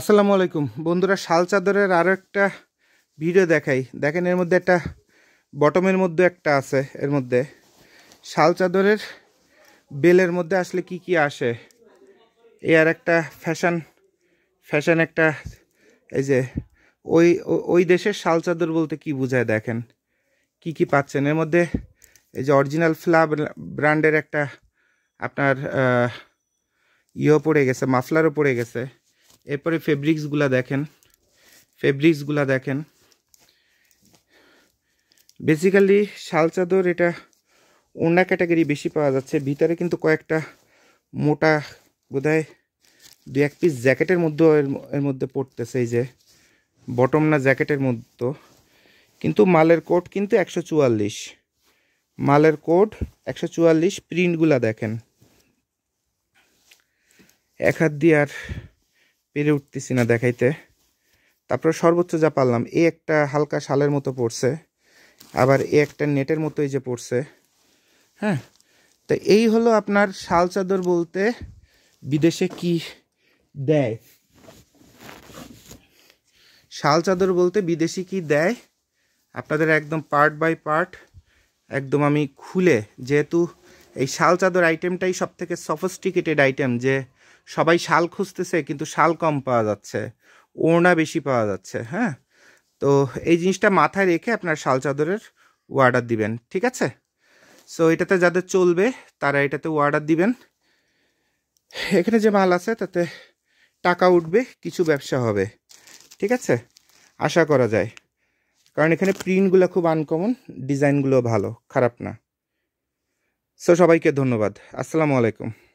আসসালামু আলাইকুম বন্ধুরা শাল চাদরের আরও একটা ভিডিও দেখাই দেখেন এর মধ্যে একটা বটমের মধ্যে একটা আছে এর মধ্যে শাল চাদরের বেলের মধ্যে আসলে কি কি আসে এ আর একটা ফ্যাশন ফ্যাশন একটা এই যে ওই ওই দেশের শাল চাদর বলতে কি বোঝায় দেখেন কি কি পাচ্ছেন এর মধ্যে এই যে অরিজিনাল ফ্লা ব্র্যান্ডের একটা আপনার ইয়েও পড়ে গেছে মাফলারও পড়ে গেছে এরপরে ফেব্রিক্সগুলা দেখেন ফেব্রিক্সগুলা দেখেন বেসিক্যালি শাল চাদর এটা ওড়না ক্যাটাগরি বেশি পাওয়া যাচ্ছে ভিতরে কিন্তু কয়েকটা মোটা বোধহয় দু এক পিস জ্যাকেটের মধ্যে এর মধ্যে পড়তেছে এই যে বটম না জ্যাকেটের মধ্যে কিন্তু মালের কোট কিন্তু একশো চুয়াল্লিশ মালের কোট একশো চুয়াল্লিশ প্রিন্টগুলা দেখেন এক হাত দিয়ে আর পেরে উঠতেছি না দেখাইতে তারপরে সর্বোচ্চ যা পারলাম এ একটা হালকা শালের মতো পড়ছে আবার এ একটা নেটের মতোই যে পড়ছে হ্যাঁ তো এই হলো আপনার শাল চাদর বলতে বিদেশে কি দেয় শাল চাদর বলতে বিদেশি কি দেয় আপনাদের একদম পার্ট বাই পার্ট একদম আমি খুলে যেহেতু এই শাল চাদর আইটেমটাই সবথেকে সফিস্টিকেটেড আইটেম যে সবাই শাল খুঁজতেছে কিন্তু শাল কম পাওয়া যাচ্ছে ওড়না বেশি পাওয়া যাচ্ছে হ্যাঁ তো এই জিনিসটা মাথায় রেখে আপনার শাল চাদরের অর্ডার দিবেন ঠিক আছে সো এটাতে যাদের চলবে তারা এটাতে অর্ডার দিবেন এখানে যে মাল আছে তাতে টাকা উঠবে কিছু ব্যবসা হবে ঠিক আছে আশা করা যায় কারণ এখানে প্রিন্টগুলো খুব আনকমন ডিজাইনগুলো ভালো খারাপ না সো সবাইকে ধন্যবাদ আসসালামু আলাইকুম